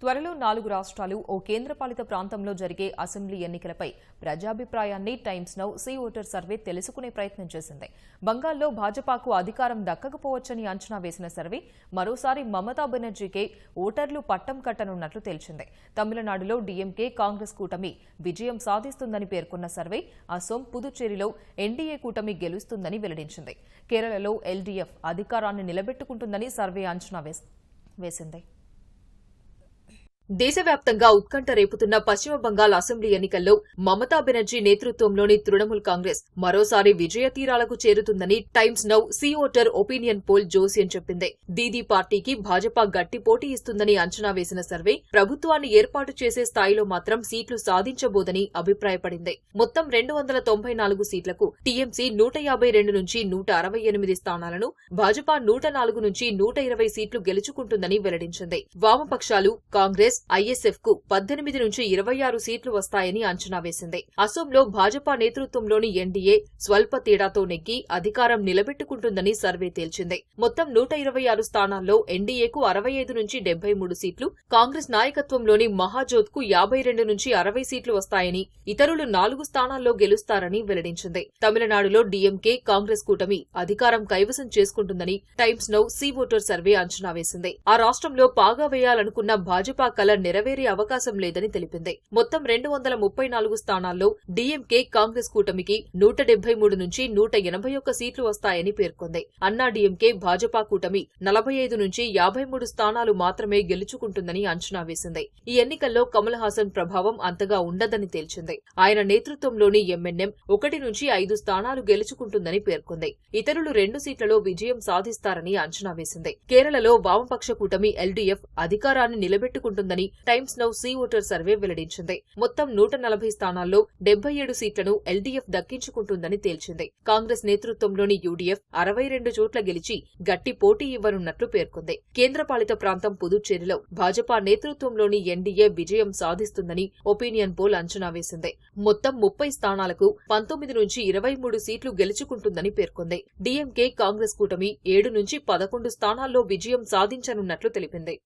త్వరలో నాలుగు రాష్ట్రాలు ఓ కేంద్రపాలిత ప్రాంతంలో జరిగే అసెంబ్లీ ఎన్నికలపై ప్రజాభిప్రాయాన్ని Times Now C Voter survey తెలుసుకునే ప్రయత్నం చేసింది బంగాల్లో భాజపాకు అధికారం దక్కకపోవచ్చని అంచనా వేసిన సర్వే మరోసారి మమతా బెనర్జీకే ఓటర్లు పట్టం కట్టనున్నట్లు తేల్చింది తమిళనాడులో డీఎంకే కాంగ్రెస్ కూటమి విజయం సాధిస్తుందని పేర్కొన్న సర్వే అసోం పుదుచ్చేరిలో ఎన్డీఏ కూటమి గెలుస్తుందని వెల్లడించింది కేరళలో ఎల్డీఎఫ్ అధికారాన్ని నిలబెట్టుకుంటుందని సర్వే అంచనా వేసింది దేశవ్యాప్తంగా ఉత్కంఠ రేపుతున్న పశ్చిమ బంగాల్ అసెంబ్లీ ఎన్నికల్లో మమతా బెనర్జీ నేతృత్వంలోని తృణమూల్ కాంగ్రెస్ మరోసారి విజయ తీరాలకు చేరుతుందని Times Now CVoter opinion poll జోసియన్ చెప్పింది దీదీ పార్టీకి భాజపా గట్టి పోటీ ఇస్తుందని అంచనా వేసిన సర్వే ప్రభుత్వాన్ని ఏర్పాటు చేసే స్థాయిలో మాత్రం సీట్లు సాధించబోదని అభిప్రాయపడింది మొత్తం రెండు వందల తొంభై నాలుగు సీట్లకు టీఎంసీ నూట యాభై రెండు నుంచి నూట అరవై ఎనిమిది స్థానాలను భాజపా నూట నాలుగు నుంచి నూట ఇరవై సీట్లు గెలుచుకుంటుందని వెల్లడించింది వామపక్షాలు కాంగ్రెస్ కాంగ్రెస్ ఐఎస్ఎఫ్ కు పద్దెనిమిది నుంచి ఇరవై ఆరు సీట్లు వస్తాయని అంచనా వేసింది అసోంలో భాజపా నేతృత్వంలోని ఎన్డీఏ స్వల్ప తేడాతో నెగ్గి అధికారం నిలబెట్టుకుంటుందని సర్వే తేల్చింది మొత్తం నూట ఇరవై ఆరు స్థానాల్లో ఎన్డీఏకు అరవై ఐదు నుంచి డెబ్బై మూడు సీట్లు కాంగ్రెస్ నాయకత్వంలోని మహాజోత్ కు యాభై రెండు నుంచి అరవై సీట్లు వస్తాయని ఇతరులు నాలుగు స్థానాల్లో గెలుస్తారని వెల్లడించింది తమిళనాడులో డీఎంకే కాంగ్రెస్ కూటమి అధికారం కైవసం చేసుకుంటుందని Times Now C Voter survey అంచనా వేసింది ఆ రాష్ట్రంలో పాగా వేయాలనుకున్న భాజపా కల నెరవేరే అవకాశం లేదని తెలిపింది మొత్తం రెండు వందల ముప్పై నాలుగు స్థానాల్లో డీఎంకే కాంగ్రెస్ కూటమికి నూట డెబ్బై మూడు నుంచి నూట ఎనభై ఒక్క సీట్లు వస్తాయని పేర్కొంది అన్నా డీఎంకే భాజపా కూటమి నలభై ఐదు నుంచి యాభై మూడు స్థానాలు మాత్రమే గెలుచుకుంటుందని అంచనా వేసింది ఈ ఎన్నికల్లో కమల్ హాసన్ ప్రభావం అంతగా ఉండదని తేల్చింది ఆయన నేతృత్వంలోని ఎంఎన్ఎం ఒకటి నుంచి ఐదు స్థానాలు గెలుచుకుంటుందని పేర్కొంది ఇతరులు రెండు సీట్లలో విజయం సాధిస్తారని అంచనా వేసింది కేరళలో వామపక్ష కూటమి ఎల్డీఎఫ్ అధికారాన్ని నిలబెట్టుకుంటుందని ఉందని Times Now C Voter survey వెల్లడించింది మొత్తం నూట నలభై స్థానాల్లో డెబ్బై ఏడు సీట్లను ఎల్డీఎఫ్ దక్కించుకుంటుందని తేల్చింది కాంగ్రెస్ నేతృత్వంలోని యూడీఎఫ్ అరవై రెండు చోట్ల గెలిచి గట్టి పోటీ ఇవ్వనున్నట్లు పేర్కొంది కేంద్రపాలిత ప్రాంతం పుదుచ్చేరిలో భాజపా నేతృత్వంలోని ఎన్డీఏ విజయం సాధిస్తుందని ఒపీనియన్ పోల్ అంచనా వేసింది మొత్తం ముప్పై స్థానాలకు పంతొమ్మిది నుంచి ఇరవై మూడు సీట్లు గెలుచుకుంటుందని పేర్కొంది డీఎంకే కాంగ్రెస్ కూటమి ఏడు నుంచి పదకొండు స్థానాల్లో విజయం సాధించనున్నట్లు తెలిపింది